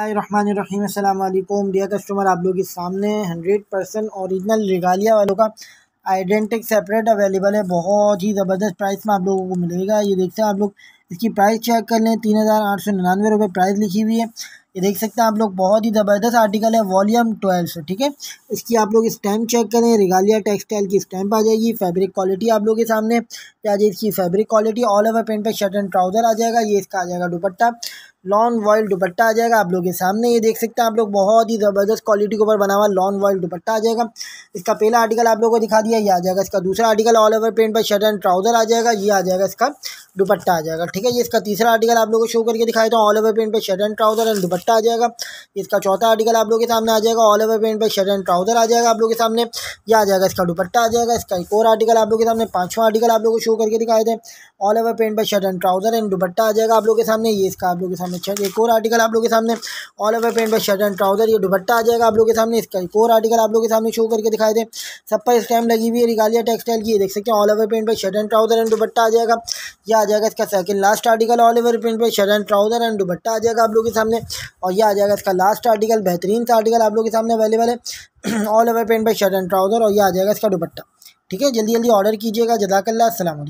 अल्लाम dear customer आप लोग के सामने हंड्रेड परसेंट औरिजिनल रिगालिया वालों का आइडेंटिक सेपरेट अवेलेबल है बहुत ही ज़बरदस्त प्राइस में आप लोगों को मिलेगा ये देखते हैं आप लोग इसकी प्राइस चेक कर लें तीन हज़ार आठ सौ निन्यानवे रुपये प्राइस लिखी हुई है ये देख सकते हैं आप लोग बहुत ही ज़बरदस्त आर्टिकल है वॉल्यूम ट्वेल्व सौ ठीक है इसकी आप लोग स्टैम्प चेक करें रिगालिया टेक्सटाइल की स्टैम्प आ जाएगी फैब्रिक क्वालिटी आप लोग के सामने आ जाएगी इसकी fabric quality all over paint पर शर्ट एंड ट्राउज़र आ जाएगा ये इसका आ जाएगा दुपट्टा लॉन्ग वॉयल दुपट्टा आ जाएगा आप लोग के सामने ये देख सकते हैं आप लोग बहुत ही ज़बरदस्त क्वालिटी के ऊपर बना हुआ लॉन्ग वॉयल दुपट्टा आ जाएगा इसका पहला आर्टिकल आप लोगों को दिखा दिया ये आ जाएगा इसका दूसरा आर्टिकल ऑल ओवर पेंट पर शर्ट एंड ट्राउज़र आ जाएगा ये आ जाएगा इसका दुपट्टा आ जाएगा ठीक है ये इसका तीसरा आर्टिकल आप लोगों को शो करके दिखाया था ऑल ओवर पेंट पे shirt and trouser and dupatta आ जाएगा इसका चौथा आर्टिकल आप लोगों के सामने आ जाएगा ऑल ओवर पेंट पे शर्ट एंड ट्राउजर आ जाएगा आप लोगों के सामने या आ जाएगा इसका दुपट्टा आ जाएगा इसका एक और आर्टिकल आप लोगों के सामने पांचवा आर्टिकल आप लोगों को शो करके दिखाए थे ऑल ओवर पेंट पे shirt and trouser and dupatta आ जाएगा आप लोगों के सामने ये इसका आप लोगों के सामने एक और आर्टिकल आप लोगों के सामने ऑल ओवर पेंट पे शर्ट एंड ट्राउजर ये दुपट्टा आ जाएगा आप लोगों के सामने इसका एक और आर्टिकल आप लोगों के सामने शो करके दिखाए थे सब पर स्टैम्प लगी हुई है रिगालिया टेक्सटाइल की ये देख सकते हैं ऑल ओवर पेंट पे shirt and trouser and dupatta आ जाएगा या आ जाएगा इसका second last article all over print पे shirt and trouser and dupatta आ जाएगा आप लोगों के सामने और ये आ जाएगा इसका लास्ट आर्टिकल बेहतरीन सा आर्टिकल आप लोगों के सामने अवेलेबल है ऑल ओवर प्रिंट पे शर्ट एंड ट्राउजर और यह आ जाएगा इसका दुपट्टा ठीक है जल्दी जल्दी ऑर्डर कीजिएगा जदाकल्ला असल